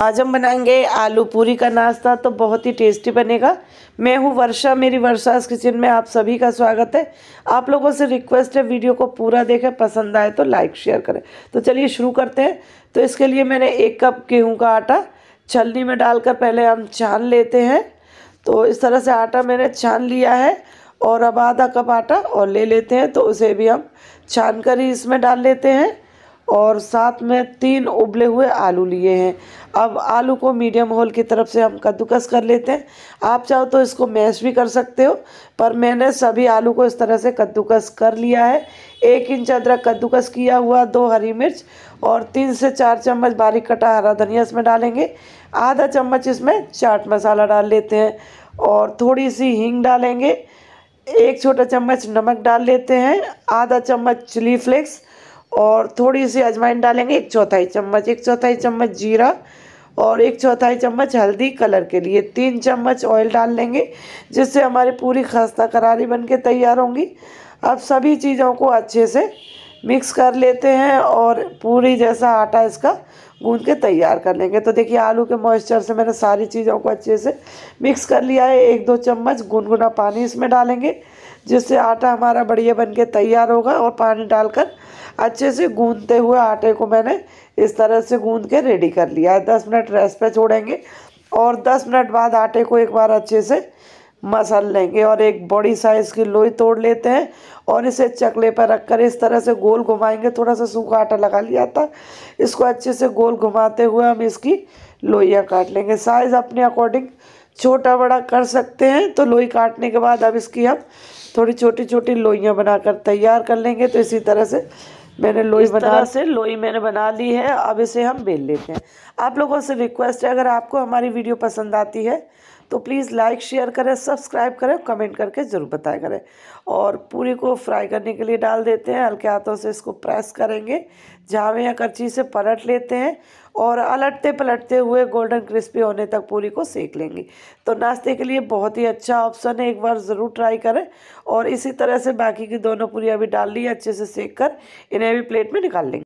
आज हम बनाएंगे आलू पूरी का नाश्ता तो बहुत ही टेस्टी बनेगा मैं हूँ वर्षा मेरी वर्षा किचन में आप सभी का स्वागत है आप लोगों से रिक्वेस्ट है वीडियो को पूरा देखें पसंद आए तो लाइक शेयर करें तो चलिए शुरू करते हैं तो इसके लिए मैंने एक कप गेहूँ का आटा छलनी में डालकर पहले हम छान लेते हैं तो इस तरह से आटा मैंने छान लिया है और अब आधा कप आटा और ले लेते हैं तो उसे भी हम छान कर ही इसमें डाल लेते हैं और साथ में तीन उबले हुए आलू लिए हैं अब आलू को मीडियम होल की तरफ से हम कद्दूकस कर लेते हैं आप चाहो तो इसको मैश भी कर सकते हो पर मैंने सभी आलू को इस तरह से कद्दूकस कर लिया है एक इंच अदरक कद्दूकस किया हुआ दो हरी मिर्च और तीन से चार चम्मच बारीक कटा हरा धनिया इसमें डालेंगे आधा चम्मच इसमें चाट मसाला डाल लेते हैं और थोड़ी सी हींग डालेंगे एक छोटा चम्मच नमक डाल लेते हैं आधा चम्मच चिली फ्लेक्स और थोड़ी सी अजवाइन डालेंगे एक चौथाई चम्मच एक चौथाई चम्मच जीरा और एक चौथाई चम्मच हल्दी कलर के लिए तीन चम्मच ऑयल डाल लेंगे जिससे हमारी पूरी खस्ता करारी बन के तैयार होंगी अब सभी चीज़ों को अच्छे से मिक्स कर लेते हैं और पूरी जैसा आटा इसका गूंद के तैयार कर लेंगे तो देखिए आलू के मॉइस्चर से मैंने सारी चीज़ों को अच्छे से मिक्स कर लिया है एक दो चम्मच गुनगुना पानी इसमें डालेंगे जिससे आटा हमारा बढ़िया बन के तैयार होगा और पानी डालकर अच्छे से गूंदते हुए आटे को मैंने इस तरह से गूंद के रेडी कर लिया है दस मिनट रेस्ट पे छोड़ेंगे और दस मिनट बाद आटे को एक बार अच्छे से मसल लेंगे और एक बड़ी साइज़ की लोई तोड़ लेते हैं और इसे चकले पर रखकर इस तरह से गोल घुमाएंगे थोड़ा सा सूखा आटा लगा लिया था इसको अच्छे से गोल घुमाते हुए हम इसकी लोइयाँ काट लेंगे साइज़ अपने अकॉर्डिंग छोटा बड़ा कर सकते हैं तो लोई काटने के बाद अब इसकी हम थोड़ी छोटी छोटी लोइयाँ बनाकर तैयार कर लेंगे तो इसी तरह से मैंने लोई बना से लोई मैंने बना ली है अब इसे हम बेल लेते हैं आप लोगों से रिक्वेस्ट है अगर आपको हमारी वीडियो पसंद आती है तो प्लीज़ लाइक शेयर करें सब्सक्राइब करें कमेंट करके ज़रूर बताया करें और पूरी को फ्राई करने के लिए डाल देते हैं हल्के हाथों से इसको प्रेस करेंगे जावे या करछी से पलट लेते हैं और अलटते पलटते हुए गोल्डन क्रिस्पी होने तक पूरी को सेक लेंगे तो नाश्ते के लिए बहुत ही अच्छा ऑप्शन है एक बार ज़रूर ट्राई करें और इसी तरह से बाकी की दोनों पूरी अभी डाल ली अच्छे से सेक कर इन्हें भी प्लेट में निकाल लेंगे